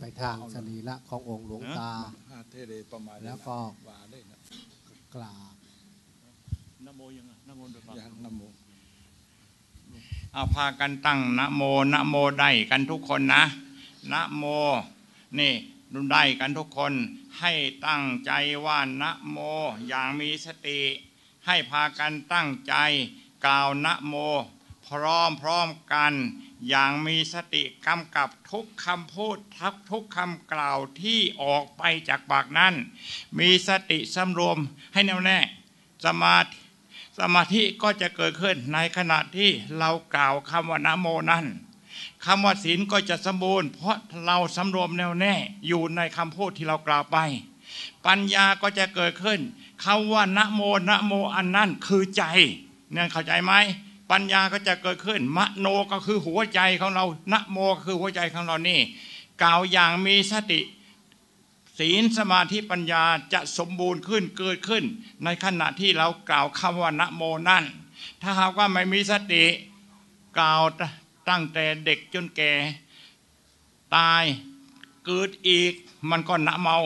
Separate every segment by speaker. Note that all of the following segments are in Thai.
Speaker 1: ไปทางสรีละขององค์หลวงตาแล้วก็กรา
Speaker 2: บนโมยังนโมดยยังนโมเอาพากันตั้งนะโมนะโมได้กันทุกคนนะนะโมนี่รุนได้กันทุกคนให้ตั้งใจว่านะโมอย่างมีสติให้พากันตั้งใจกล่าวนะโมพร้อมๆกันอย่างมีสติกำกับทุกคำพูดทักทุกคำกล่าวที่ออกไปจากปากนั้น มีสติสำรวมให้แน่วแน่สมาธิสมาธิก็จะเกิดขึ้นในขณะที่เรากล่าวคำว่านะโมนั้นคำว่าศีลก็จะสมบูรณ์ เพราะเราสำรวมแน่วแน่อยู่ในคำพูดที่เรากล่าวไป ปัญญาก็จะเกิดขึ้นคำว่านะโมนะโมอันนั้นคือใจ เนี่ยเข้าใจไหมปัญญาก็จะเกิดขึ้นมโนก็คือหัวใจของเรานะโมก็คือหัวใจของเรา นี่กล่าวอย่างมีสติ ศีลสสมาธิปัญญาจะสมบูรณ์ขึ้นเกิดขึ้น ในขณะที่เรากล่าวคำว่านะโมนั่น ถ้าหากว่าไม่มีสติกล่าวตั้งแต่เด็กจนแก่ ตายเกิดอีก มันก็นะเมา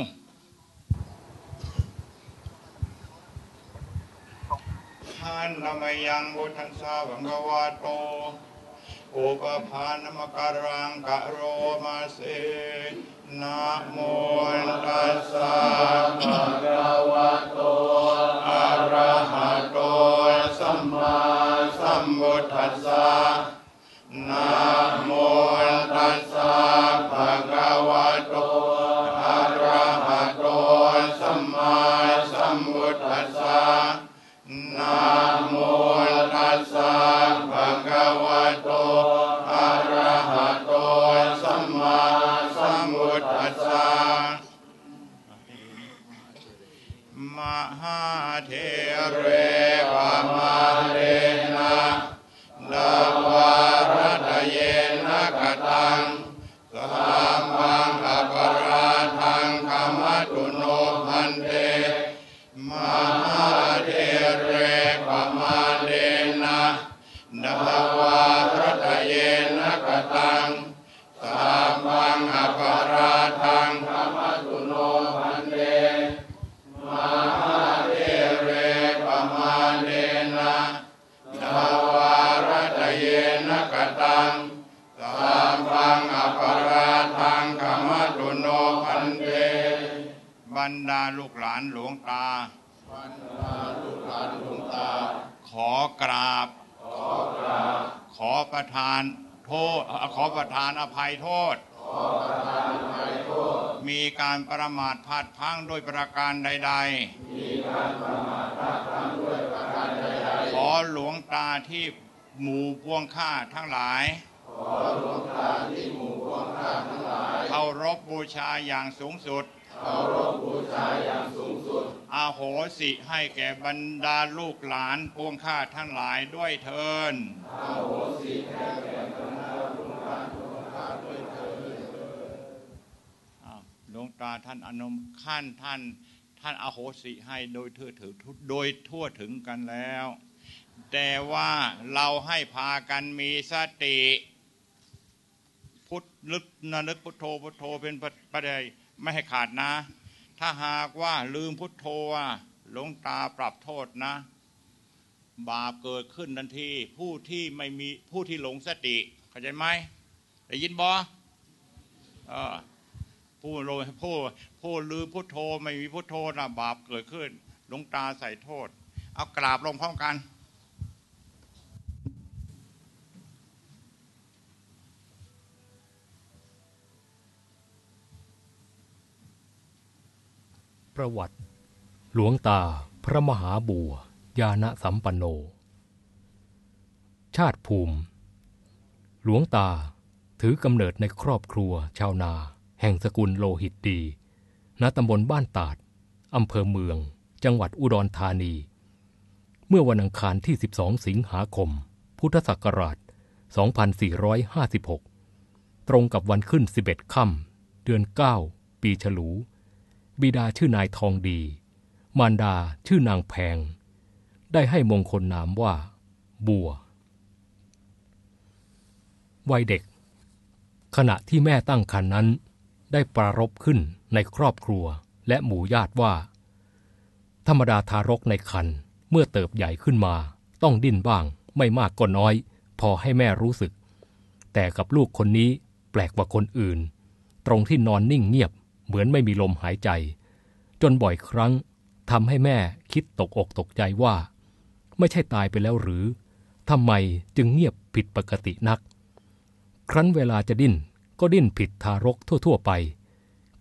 Speaker 2: านนามยังพุทธันสาวังกวาโตอุปภานมกรังกะโรมาเสนะโมตัสสะภะคะวะโตอะระหะโตสัมมาสัมพุทธัสสะนะโมตัสสะประทานโทษขอประทานอภัยโทษ มีการประมาทพลาดพังโดยประการใดๆ ขอหลวงตาที่หมู่พวงข้าทั้งหลาย เคารพบูชาอย่างสูงสุด เคารพบูชาอย่างสูงสุดอาโหสิให้แก่บรรดาลูกหลานพวงข้าทั้งหลายด้วยเทินอาโหสิให้แก่บรรดาลูกหลานพวงข้าด้วยเทินหลวงตาท่านอนุมขั้นท่านท่านอาโหสิให้โดยทั่วถึงโดยทั่วถึงกันแล้ว แต่ว่าเราให้พากันมีสติพุทธลึกนึกพุทโธพุทโธเป็นประเดยไม่ให้ขาดนะถ้าหากว่าลืมพุทโธ หลงตาปรับโทษนะ บาปเกิดขึ้นทันที ผู้ที่ไม่มีผู้ที่หลงสติเข้าใจไหมได้ยินบอผู้ลงผู้ผู้ลืมพุทโธไม่มีพุทโธนะบาปเกิดขึ้น หลงตาใส่โทษ เอากราบลงพร้อมกัน
Speaker 1: ประวัติ หลวงตา พระมหาบัว ญาณสัมปันโน ชาติภูมิ หลวงตา ถือกำเนิดในครอบครัว ชาวนา แห่งสกุลโลหิตดี ณตำบลบ้านตาดอำเภอเมือง จังหวัดอุดรธานี เมื่อวันอังคารที่ 12 สิงหาคม พุทธศักราช 2456 ตรงกับวันขึ้น 11 ค่ำเดือน 9 ปีฉลูบิดาชื่อนายทองดี มารดาชื่อนางแพง ได้ให้มงคลนามว่า บัว วัยเด็ก ขณะที่แม่ตั้งครรภ์นนั้น ได้ปรารบขึ้นในครอบครัวและหมู่ญาติว่า ธรรมดาทารกในครรภ์เมื่อเติบใหญ่ขึ้นมา ต้องดิ้นบ้าง ไม่มากก็น้อย พอให้แม่รู้สึก แต่กับลูกคนนี้แปลกกว่าคนอื่น ตรงที่นอนนิ่งเงียบเหมือนไม่มีลมหายใจ จนบ่อยครั้งทำให้แม่คิดตกอกตกใจว่า ไม่ใช่ตายไปแล้วหรือทำไมจึงเงียบผิดปกตินัก ครั้นเวลาจะดิ้นก็ดิ้นผิดทารกทั่วๆไป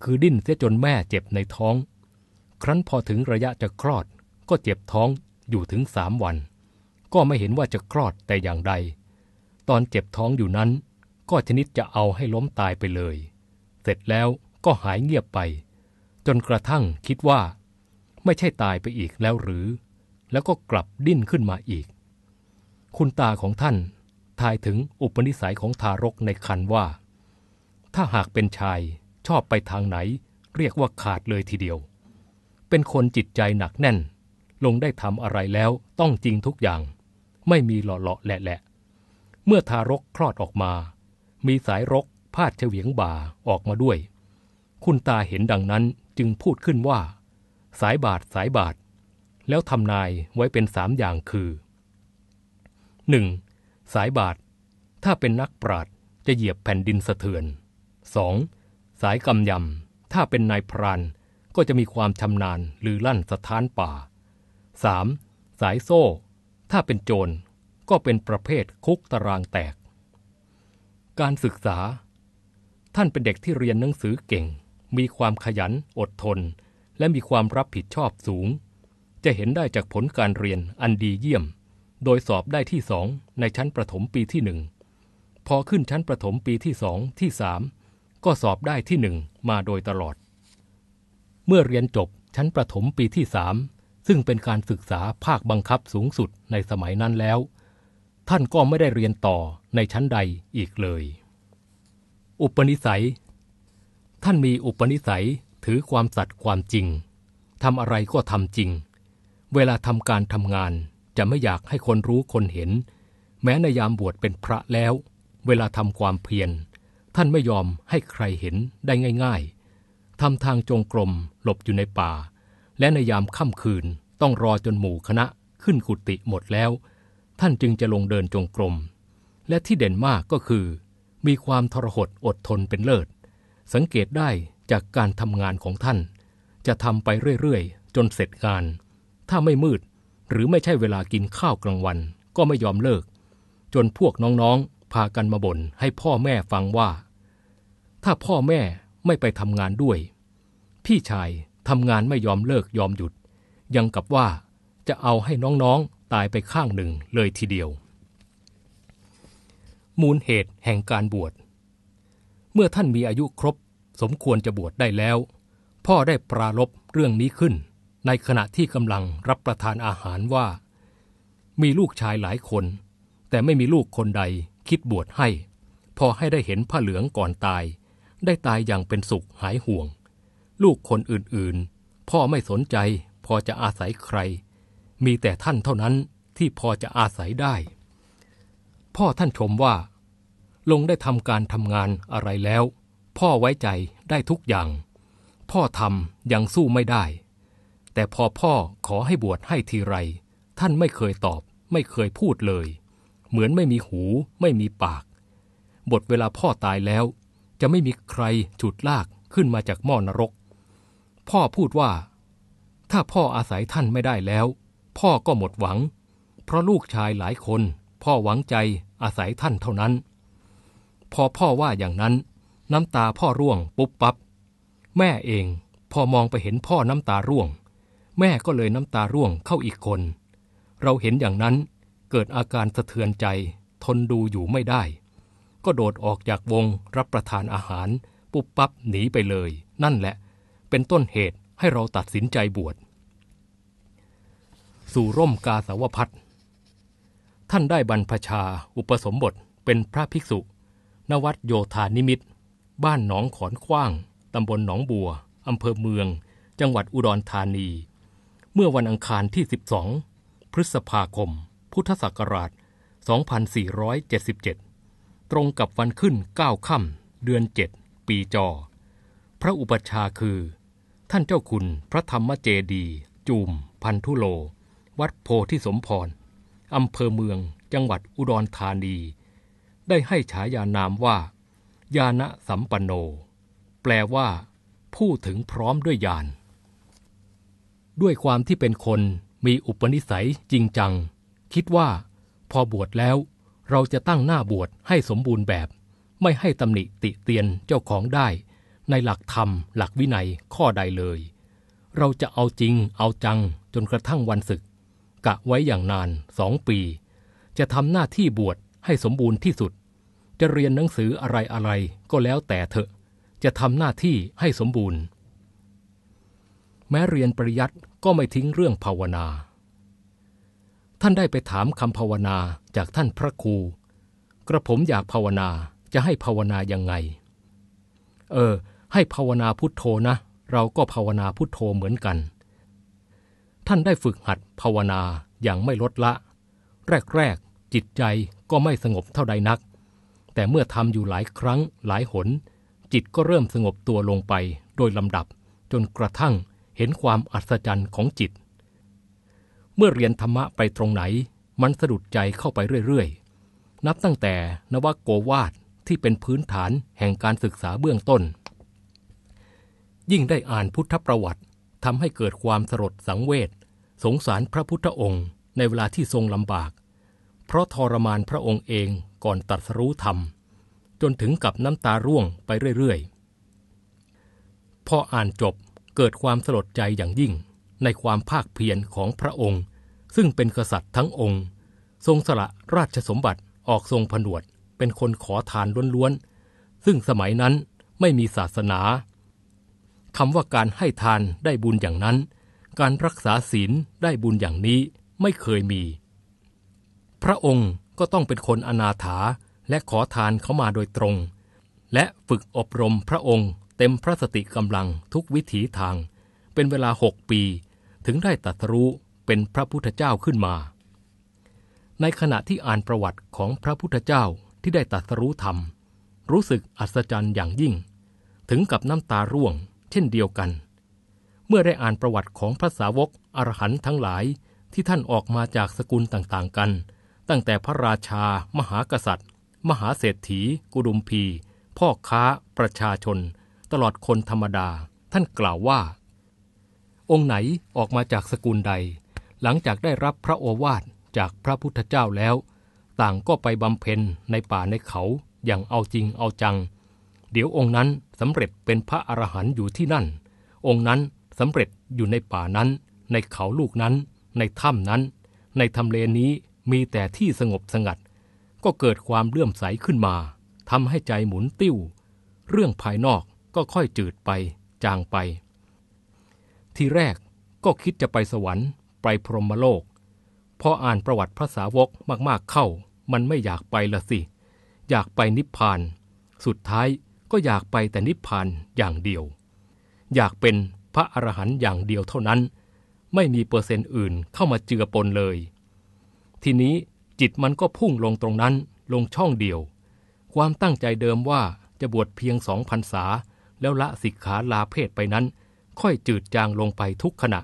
Speaker 1: คือดิ้นเสียจนแม่เจ็บในท้อง ครั้นพอถึงระยะจะคลอดก็เจ็บท้องอยู่ถึงสามวัน ก็ไม่เห็นว่าจะคลอดแต่อย่างใดตอนเจ็บท้องอยู่นั้น ก็ชนิดจะเอาให้ล้มตายไปเลย เสร็จแล้วก็หายเงียบไปจนกระทั่งคิดว่า ไม่ใช่ตายไปอีกแล้วหรือ แล้วก็กลับดิ้นขึ้นมาอีก คุณตาของท่านทายถึงอุปนิสัยของทารกในคันว่า ถ้าหากเป็นชายชอบไปทางไหนเรียกว่าขาดเลยทีเดียว เป็นคนจิตใจหนักแน่น ลงได้ทำอะไรแล้วต้องจริงทุกอย่าง ไม่มีหล่อๆแหละเมื่อทารกคลอดออกมา มีสายรกพาดเฉวียงบ่าออกมาด้วยคุณตาเห็นดังนั้นจึงพูดขึ้นว่า สายบาทสายบาท แล้วทำนายไว้เป็นสามอย่างคือ 1. สายบาท ถ้าเป็นนักปราดจะเหยียบแผ่นดินสะเทือน 2. สายกำยำถ้าเป็นนายพราน ก็จะมีความชำนาญหรือลั่นสถานป่า 3. สายโซ่ ถ้าเป็นโจรก็เป็นประเภท คุกตารางแตก การศึกษา ท่านเป็นเด็กที่เรียนหนังสือเก่งมีความขยันอดทน และมีความรับผิดชอบสูง จะเห็นได้จากผลการเรียนอันดีเยี่ยม โดยสอบได้ที่สองในชั้นประถมปีที่หนึ่งพอขึ้นชั้นประถมปีที่สองที่สามก็สอบได้ที่หนึ่งมาโดยตลอด เมื่อเรียนจบชั้นประถมปีที่สามซึ่งเป็นการศึกษาภาคบังคับสูงสุดในสมัยนั้นแล้ว ท่านก็ไม่ได้เรียนต่อในชั้นใดอีกเลย อุปนิสัยท่านมีอุปนิสัยถือความสัตย์ความจริง ทำอะไรก็ทำจริง เวลาทำการทำงานจะไม่อยากให้คนรู้คนเห็น แม้ในยามบวชเป็นพระแล้ว เวลาทำความเพียรท่านไม่ยอมให้ใครเห็นได้ง่าย ๆ ทำทางจงกรมหลบอยู่ในป่า และในยามค่ำคืนต้องรอจนหมู่คณะขึ้นกุฏิหมดแล้ว ท่านจึงจะลงเดินจงกรม และที่เด่นมากก็คือ มีความทรหดอดทนเป็นเลิศสังเกตได้จากการทำงานของท่าน จะทำไปเรื่อยๆ จนเสร็จงานถ้าไม่มืดหรือไม่ใช่เวลากินข้าวกลางวัน ก็ไม่ยอมเลิก จนพวกน้อง ๆ พากันมาบ่นให้พ่อแม่ฟังว่า ถ้าพ่อแม่ไม่ไปทำงานด้วย พี่ชายทำงานไม่ยอมเลิกยอมหยุด ยังกับว่าจะเอาให้น้อง ๆ ตายไปข้างหนึ่งเลยทีเดียว มูลเหตุแห่งการบวชเมื่อท่านมีอายุครบสมควรจะบวชได้แล้ว พ่อได้ปรารบเรื่องนี้ขึ้น ในขณะที่กำลังรับประทานอาหารว่า มีลูกชายหลายคน แต่ไม่มีลูกคนใดคิดบวชให้พอให้ได้เห็นผ้าเหลืองก่อนตาย ได้ตายอย่างเป็นสุขหายห่วง ลูกคนอื่นๆ พ่อไม่สนใจพอจะอาศัยใคร มีแต่ท่านเท่านั้นที่พอจะอาศัยได้ พ่อท่านชมว่าลงได้ทำการทำงานอะไรแล้ว พ่อไว้ใจได้ทุกอย่าง พ่อทำยังสู้ไม่ได้ แต่พอพ่อขอให้บวชให้ทีไร ท่านไม่เคยตอบ ไม่เคยพูดเลย เหมือนไม่มีหู ไม่มีปากบทเวลาพ่อตายแล้ว จะไม่มีใครฉุดลากขึ้นมาจากหม้อนรก พ่อพูดว่า ถ้าพ่ออาศัยท่านไม่ได้แล้ว พ่อก็หมดหวัง เพราะลูกชายหลายคน พ่อหวังใจอาศัยท่านเท่านั้นพอพ่อว่าอย่างนั้นน้ำตาพ่อร่วงปุ๊บปับ๊บแม่เองพอมองไปเห็นพ่อน้ำตาร่วง แม่ก็เลยน้ำตาร่วงเข้าอีกคน เราเห็นอย่างนั้นเกิดอาการสะเทือนใจทนดูอยู่ไม่ได้ ก็โดดออกจากวงรับประทานอาหารปุ๊บปั๊บหนีไปเลย นั่นแหละเป็นต้นเหตุให้เราตัดสินใจบวชสู่ร่มกาสาวพัดท่านได้บรรพชาอุปสมบทเป็นพระภิกษุณวัดโยธานิมิตบ้านหนองขอนขว้าง ตำบลหนองบัว อำเภอเมือง จังหวัดอุดรธานี เมื่อวันอังคารที่ 12 พฤษภาคม พุทธศักราช 2477 ตรงกับวันขึ้น 9 ค่ำ เดือน 7 ปีจอ พระอุปชาคือ ท่านเจ้าคุณพระธรรมเจดี จูม พันธุโล วัดโพธิสมพร อำเภอเมือง จังหวัดอุดรธานีได้ให้ฉายานามว่า ญาณสัมปันโน แปลว่า ผู้ถึงพร้อมด้วยญาณ ด้วยความที่เป็นคนมีอุปนิสัยจริงจัง คิดว่า พอบวชแล้ว เราจะตั้งหน้าบวชให้สมบูรณ์แบบ ไม่ให้ตำหนิติเตียนเจ้าของได้ ในหลักธรรม หลักวินัยข้อใดเลย เราจะเอาจริง เอาจังจนกระทั่งวันศึก กะไว้อย่างนานสองปี จะทำหน้าที่บวชให้สมบูรณ์ที่สุดจะเรียนหนังสืออะไรอะไรก็แล้วแต่เถอะ จะทำหน้าที่ให้สมบูรณ์ แม้เรียนปริยัติก็ไม่ทิ้งเรื่องภาวนา ท่านได้ไปถามคำภาวนาจากท่านพระครูกระผมอยากภาวนาจะให้ภาวนายังไง เออ ให้ภาวนาพุทโธนะ เราก็ภาวนาพุทโธเหมือนกัน ท่านได้ฝึกหัดภาวนาอย่างไม่ลดละ แรกๆจิตใจก็ไม่สงบเท่าใดนักแต่เมื่อทำอยู่หลายครั้งหลายหน จิตก็เริ่มสงบตัวลงไปโดยลำดับจนกระทั่งเห็นความอัศจรรย์ของจิต เมื่อเรียนธรรมะไปตรงไหนมันสะดุดใจเข้าไปเรื่อยๆ นับตั้งแต่นวโกวาทที่เป็นพื้นฐานแห่งการศึกษาเบื้องต้น ยิ่งได้อ่านพุทธประวัติทำให้เกิดความสลดสังเวช สงสารพระพุทธองค์ ในเวลาที่ทรงลำบาก เพราะทรมานพระองค์เองก่อนตัดรู้ธรรม จนถึงกับน้ำตาร่วงไปเรื่อยๆ พออ่านจบเกิดความสลดใจอย่างยิ่งในความภาคเพียรของพระองค์ ซึ่งเป็นกษัตริย์ทั้งองค์ ทรงสละราชสมบัติออกทรงผนวดเป็นคนขอทานล้วนๆ ซึ่งสมัยนั้นไม่มีศาสนาคำว่าการให้ทานได้บุญอย่างนั้น การรักษาศีลได้บุญอย่างนี้ไม่เคยมี พระองค์ก็ต้องเป็นคนอนาถาและขอทานเขามาโดยตรง และฝึกอบรมพระองค์เต็มพระสติกำลังทุกวิถีทาง เป็นเวลาหกปี ถึงได้ตัสรู้เป็นพระพุทธเจ้าขึ้นมา ในขณะที่อ่านประวัติของพระพุทธเจ้าที่ได้ตัสรู้ธรรม รู้สึกอัศจรรย์อย่างยิ่ง ถึงกับน้ำตาร่วง เช่นเดียวกัน เมื่อได้อ่านประวัติของพระสาวกอรหันทั้งหลายที่ท่านออกมาจากสกุลต่างๆกันตั้งแต่พระราชา มหากษัตริย์ มหาเศรษฐี กุดุมพี พ่อค้า ประชาชน ตลอดคนธรรมดา ท่านกล่าวว่า องค์ไหนออกมาจากสกุลใด หลังจากได้รับพระโอวาทจากพระพุทธเจ้าแล้ว ต่างก็ไปบำเพ็ญในป่าในเขาอย่างเอาจริงเอาจัง เดี๋ยวองค์นั้นสำเร็จเป็นพระอรหันต์อยู่ที่นั่น องค์นั้นสำเร็จอยู่ในป่านั้น ในเขาลูกนั้น ในถ้ำนั้น ในทำเลนี้มีแต่ที่สงบสงัดก็เกิดความเลื่อมใสขึ้นมาทำให้ใจหมุนติ้ว เรื่องภายนอกก็ค่อยจืดไปจางไป ที่แรกก็คิดจะไปสวรรค์ไปพรหมโลกพออ่านประวัติพระสาวกมากๆเข้า มันไม่อยากไปละสิ อยากไปนิพพาน สุดท้ายก็อยากไปแต่นิพพานอย่างเดียว อยากเป็นพระอรหันต์อย่างเดียวเท่านั้น ไม่มีเปอร์เซ็นต์อื่นเข้ามาเจือปนเลยทีนี้จิตมันก็พุ่งลงตรงนั้นลงช่องเดียว ความตั้งใจเดิมว่าจะบวชเพียงสองพรรษา แล้วละสิกขาลาเพศไปนั้น ค่อยจืดจางลงไปทุกขณะ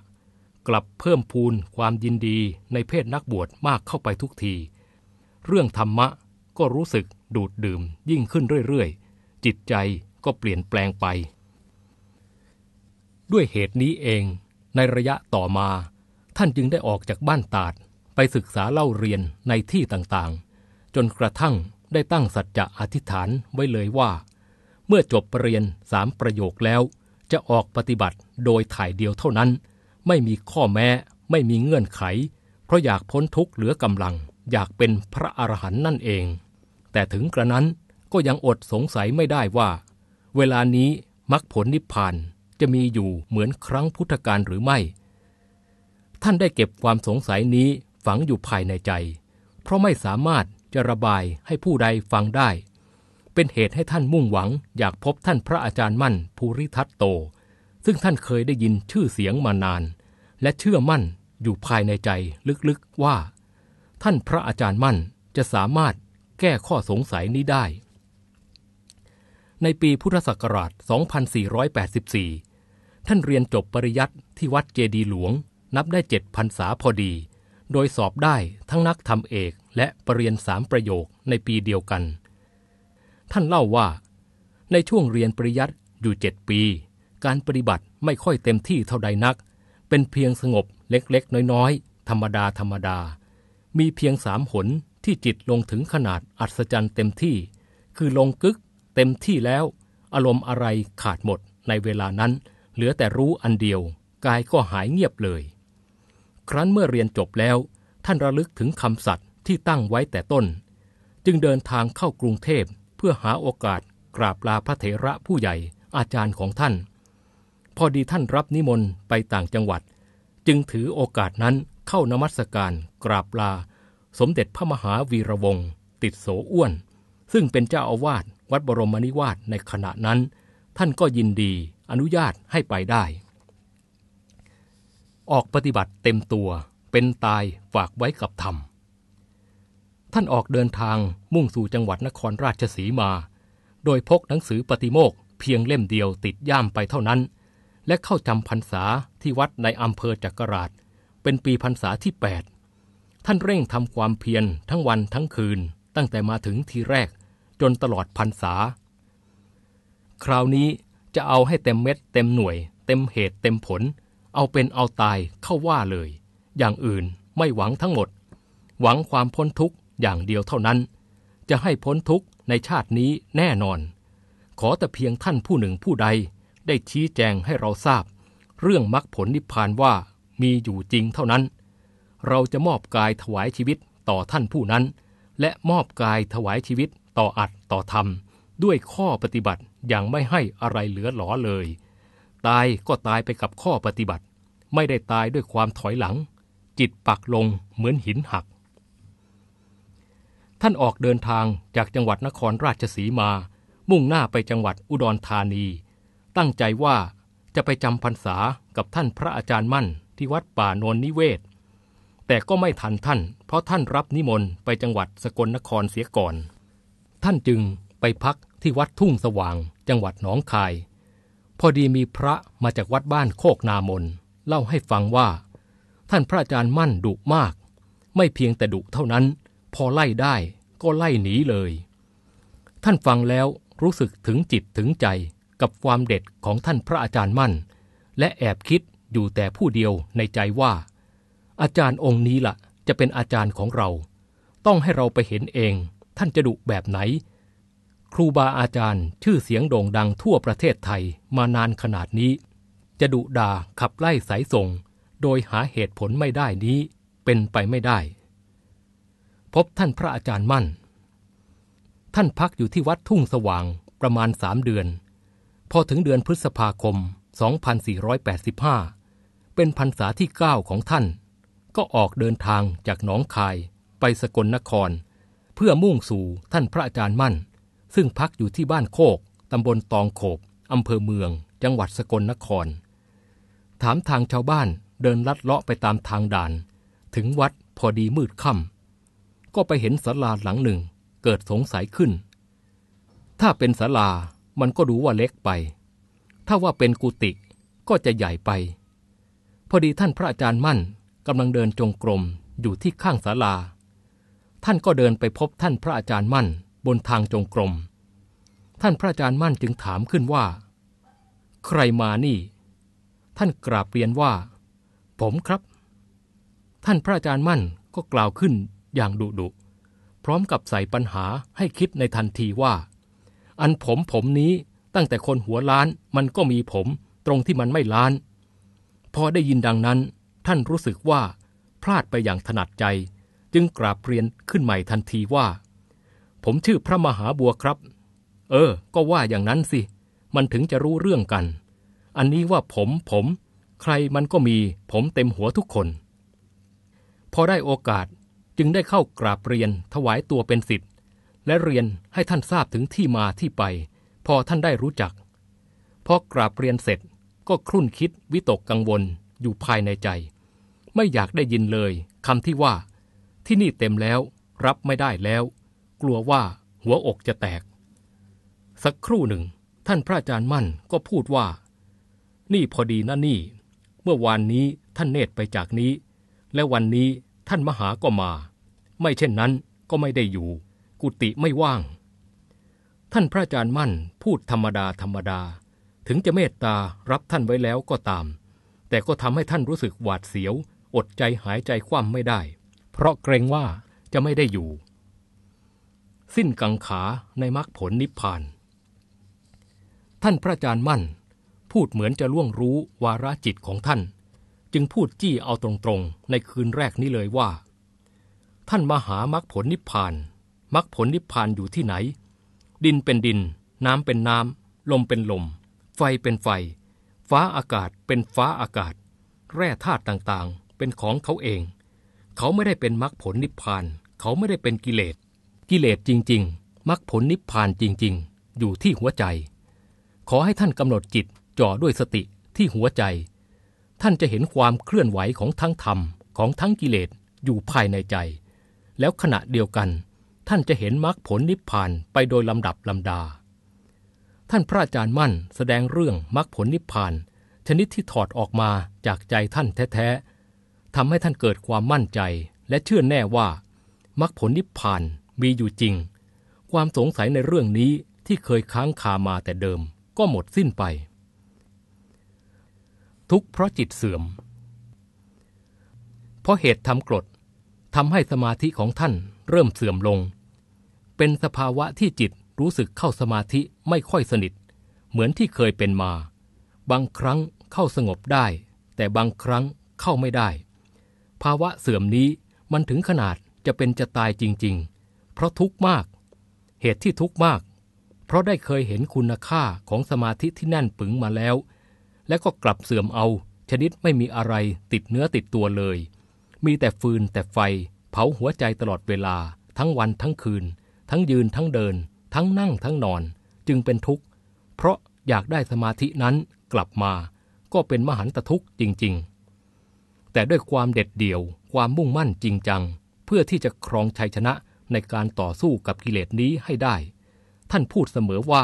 Speaker 1: กลับเพิ่มพูนความยินดีในเพศนักบวชมากเข้าไปทุกที เรื่องธรรมะก็รู้สึกดูดดื่มยิ่งขึ้นเรื่อยๆ จิตใจก็เปลี่ยนแปลงไป ด้วยเหตุนี้เองในระยะต่อมา ท่านจึงได้ออกจากบ้านตาดไปศึกษาเล่าเรียนในที่ต่างๆ จนกระทั่งได้ตั้งสัจจะอธิษฐานไว้เลยว่า เมื่อจบเรียนสามประโยคแล้ว จะออกปฏิบัติโดยถ่ายเดียวเท่านั้น ไม่มีข้อแม้ ไม่มีเงื่อนไข เพราะอยากพ้นทุกข์เหลือกำลัง อยากเป็นพระอรหันต์นั่นเอง แต่ถึงกระนั้นก็ยังอดสงสัยไม่ได้ว่า เวลานี้มรรคผลนิพพานจะมีอยู่เหมือนครั้งพุทธกาลหรือไม่ ท่านได้เก็บความสงสัยนี้ฝังอยู่ภายในใจ เพราะไม่สามารถจะระบายให้ผู้ใดฟังได้ เป็นเหตุให้ท่านมุ่งหวังอยากพบท่านพระอาจารย์มั่นภูริทัตโต ซึ่งท่านเคยได้ยินชื่อเสียงมานาน และเชื่อมั่นอยู่ภายในใจลึกๆว่า ท่านพระอาจารย์มั่นจะสามารถแก้ข้อสงสัยนี้ได้ในปีพุทธศักราช 2484 ท่านเรียนจบปริยัติที่วัดเจดีหลวง นับได้เจ็ดพรรษาพอดีโดยสอบได้ทั้งนักธรรมเอกและปรริญญาสามประโยคในปีเดียวกัน ท่านเล่าว่าในช่วงเรียนปริยัติอยู่เจ็ดปี การปฏิบัติไม่ค่อยเต็มที่เท่าใดนัก เป็นเพียงสงบเล็กๆ น้อยๆ ธรรมดาธรรมดา มีเพียงสามหนที่จิตลงถึงขนาดอัศจรรย์เต็มที่ คือลงกึกเต็มที่แล้ว อารมณ์อะไรขาดหมดในเวลานั้น เหลือแต่รู้อันเดียวกายก็หายเงียบเลยครั้นเมื่อเรียนจบแล้วท่านระลึกถึงคำสัตย์ที่ตั้งไว้แต่ต้น จึงเดินทางเข้ากรุงเทพ เพื่อหาโอกาสกราบลาพระเถระผู้ใหญ่อาจารย์ของท่าน พอดีท่านรับนิมนต์ไปต่างจังหวัด จึงถือโอกาสนั้นเข้านมัสการกราบลา สมเด็จพระมหาวีระวงศ์ติดโสอ้วน ซึ่งเป็นเจ้าอาวาสวัดบรมนิวาสในขณะนั้น ท่านก็ยินดี อนุญาตให้ไปได้ออกปฏิบัติเต็มตัวเป็นตายฝากไว้กับธรรม ท่านออกเดินทางมุ่งสู่จังหวัดนครราชสีมา โดยพกหนังสือปฏิโมกเพียงเล่มเดียวติดย่ามไปเท่านั้น และเข้าจำพรรษาที่วัดในอำเภอจักราช เป็นปีพรรษาที่8ท่านเร่งทำความเพียรทั้งวันทั้งคืนตั้งแต่มาถึงทีแรกจนตลอดพรรษา คราวนี้จะเอาให้เต็มเม็ดเต็มหน่วยเต็มเหตุเต็มผลเอาเป็นเอาตายเข้าว่าเลย อย่างอื่นไม่หวังทั้งหมด หวังความพ้นทุกข์อย่างเดียวเท่านั้น จะให้พ้นทุกข์ในชาตินี้แน่นอน ขอแต่เพียงท่านผู้หนึ่งผู้ใดได้ชี้แจงให้เราทราบ เรื่องมรรคผลนิพพานว่ามีอยู่จริงเท่านั้น เราจะมอบกายถวายชีวิตต่อท่านผู้นั้น และมอบกายถวายชีวิตต่ออัดต่อธรรม ด้วยข้อปฏิบัติอย่างไม่ให้อะไรเหลือหลอเลยตายก็ตายไปกับข้อปฏิบัติ ไม่ได้ตายด้วยความถอยหลัง จิตปักลงเหมือนหินหัก ท่านออกเดินทางจากจังหวัดนครราชสีมามุ่งหน้าไปจังหวัดอุดรธานี ตั้งใจว่าจะไปจำพรรษากับท่านพระอาจารย์มั่นที่วัดป่านนนิเวศ แต่ก็ไม่ทันท่านเพราะท่านรับนิมนต์ไปจังหวัดสกลนครเสียก่อน ท่านจึงไปพักที่วัดทุ่งสว่างจังหวัดหนองคายพอดีมีพระมาจากวัดบ้านโคกนามน เล่าให้ฟังว่า ท่านพระอาจารย์มั่นดุมาก ไม่เพียงแต่ดุเท่านั้น พอไล่ได้ก็ไล่หนีเลย ท่านฟังแล้วรู้สึกถึงจิตถึงใจกับความเด็ดของท่านพระอาจารย์มั่น และแอบคิดอยู่แต่ผู้เดียวในใจว่า อาจารย์องค์นี้ละ่ะ จะเป็นอาจารย์ของเรา ต้องให้เราไปเห็นเอง ท่านจะดุแบบไหนครูบาอาจารย์ชื่อเสียงโด่งดังทั่วประเทศไทยมานานขนาดนี้ จะดุดาขับไล่สายส่ง โดยหาเหตุผลไม่ได้นี้เป็นไปไม่ได้ พบท่านพระอาจารย์มั่น ท่านพักอยู่ที่วัดทุ่งสว่างประมาณสามเดือนพอถึงเดือนพฤษภาคม2485เป็นพรรษาที่9ของท่าน ก็ออกเดินทางจากหนองคายไปสกลนคร เพื่อมุ่งสู่ท่านพระอาจารย์มั่นซึ่งพักอยู่ที่บ้านโคก ตำบลตองโขบอำเภอเมือง จังหวัดสกลนคร ถามทางชาวบ้าน เดินลัดเลาะไปตามทางด่าน ถึงวัดพอดีมืดค่ำก็ไปเห็นศาลาหลังหนึ่ง เกิดสงสัยขึ้น ถ้าเป็นศาลามันก็ดูว่าเล็กไป ถ้าว่าเป็นกุฏิก็จะใหญ่ไป พอดีท่านพระอาจารย์มั่นกำลังเดินจงกรมอยู่ที่ข้างศาลา ท่านก็เดินไปพบท่านพระอาจารย์มั่นบนทางจงกรมท่านพระอาจารย์มั่นจึงถามขึ้นว่า ใครมานี่ ท่านกราบเรียนว่า ผมครับ ท่านพระอาจารย์มั่นก็กล่าวขึ้นอย่างดุดุพร้อมกับใส่ปัญหาให้คิดในทันทีว่า อันผมผมนี้ตั้งแต่คนหัวล้านมันก็มีผมตรงที่มันไม่ล้านพอได้ยินดังนั้น ท่านรู้สึกว่าพลาดไปอย่างถนัดใจ จึงกราบเรียนขึ้นใหม่ทันทีว่าผมชื่อพระมหาบัวครับ เออ ก็ว่าอย่างนั้นสิ มันถึงจะรู้เรื่องกัน อันนี้ว่าผมผม ใครมันก็มีผมเต็มหัวทุกคน พอได้โอกาสจึงได้เข้ากราบเรียนถวายตัวเป็นสิทธิ์และเรียนให้ท่านทราบถึงที่มาที่ไป พอท่านได้รู้จัก พอกราบเรียนเสร็จก็ครุ่นคิดวิตกกังวลอยู่ภายในใจ ไม่อยากได้ยินเลยคำที่ว่า ที่นี่เต็มแล้ว รับไม่ได้แล้วกลัวว่าหัวอกจะแตก สักครู่หนึ่งท่านพระอาจารย์มั่นก็พูดว่า นี่พอดีนะนี่เมื่อวานนี้ท่านเนตรไปจากนี้ และวันนี้ท่านมหาก็มา ไม่เช่นนั้นก็ไม่ได้อยู่ กุฏิไม่ว่าง ท่านพระอาจารย์มั่นพูดธรรมดาธรรมดา ถึงจะเมตตารับท่านไว้แล้วก็ตาม แต่ก็ทำให้ท่านรู้สึกหวาดเสียว อดใจหายใจคว่ำไม่ได้ เพราะเกรงว่าจะไม่ได้อยู่สิ้นกังขาในมรรคผลนิพพาน ท่านพระอาจารย์มั่น พูดเหมือนจะล่วงรู้วาระจิตของท่าน จึงพูดจี้เอาตรงๆ ในคืนแรกนี้เลยว่า ท่านมาหามรรคผลนิพพาน มรรคผลนิพพานอยู่ที่ไหน ดินเป็นดิน น้ำเป็นน้ำ ลมเป็นลม ไฟเป็นไฟ ฟ้าอากาศเป็นฟ้าอากาศ แร่ธาตุต่างๆ เป็นของเขาเอง เขาไม่ได้เป็นมรรคผลนิพพาน เขาไม่ได้เป็นกิเลสกิเลสจริงๆ มรรคผลนิพพานจริง ๆ อยู่ที่หัวใจ ขอให้ท่านกำหนดจิต จ่อด้วยสติที่หัวใจ ท่านจะเห็นความเคลื่อนไหวของทั้งธรรมของทั้งกิเลสอยู่ภายในใจ แล้วขณะเดียวกัน ท่านจะเห็นมรรคผลนิพพานไปโดยลำดับลำดา ท่านพระอาจารย์มั่นแสดงเรื่องมรรคผลนิพพาน ชนิดที่ถอดออกมาจากใจท่านแท้ๆทำให้ท่านเกิดความมั่นใจและเชื่อแน่ว่ามรรคผลนิพพานมีอยู่จริง ความสงสัยในเรื่องนี้ที่เคยค้างคามาแต่เดิม ก็หมดสิ้นไป ทุกเพราะจิตเสื่อม เพราะเหตุทำกรดทำให้สมาธิของท่านเริ่มเสื่อมลง เป็นสภาวะที่จิตรู้สึกเข้าสมาธิไม่ค่อยสนิท เหมือนที่เคยเป็นมา บางครั้งเข้าสงบได้ แต่บางครั้งเข้าไม่ได้ ภาวะเสื่อมนี้มันถึงขนาดจะเป็นจะตายจริง ๆเพราะทุกข์มาก เหตุที่ทุกข์มาก เพราะได้เคยเห็นคุณค่าของสมาธิที่แน่นปึงมาแล้ว และก็กลับเสื่อมเอา ชนิดไม่มีอะไรติดเนื้อติดตัวเลย มีแต่ฟืนแต่ไฟ เผาหัวใจตลอดเวลา ทั้งวันทั้งคืน ทั้งยืนทั้งเดิน ทั้งนั่งทั้งนอน จึงเป็นทุกข์ เพราะอยากได้สมาธินั้นกลับมา ก็เป็นมหันตทุกข์จริงๆ แต่ด้วยความเด็ดเดี่ยวความมุ่งมั่นจริงจัง เพื่อที่จะครองชัยชนะในการต่อสู้กับกิเลสนี้ให้ได้ ท่านพูดเสมอว่า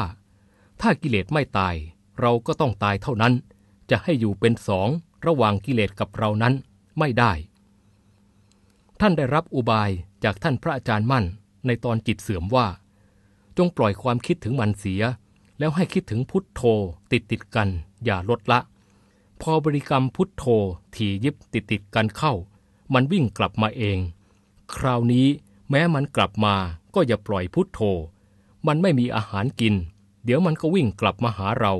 Speaker 1: ถ้ากิเลสไม่ตาย เราก็ต้องตายเท่านั้น จะให้อยู่เป็นสองระหว่างกิเลสกับเรานั้นไม่ได้ ท่านได้รับอุบายจากท่านพระอาจารย์มั่น ในตอนจิตเสื่อมว่า จงปล่อยความคิดถึงมันเสีย แล้วให้คิดถึงพุทโธติดติดกัน อย่าลดละ พอบริกรรมพุทโธถี่ยิบติดติดกันเข้า มันวิ่งกลับมาเอง คราวนี้แม้มันกลับมาก็อย่าปล่อยพุทโธ มันไม่มีอาหารกิน เดี๋ยวมันก็วิ่งกลับมาหาเรา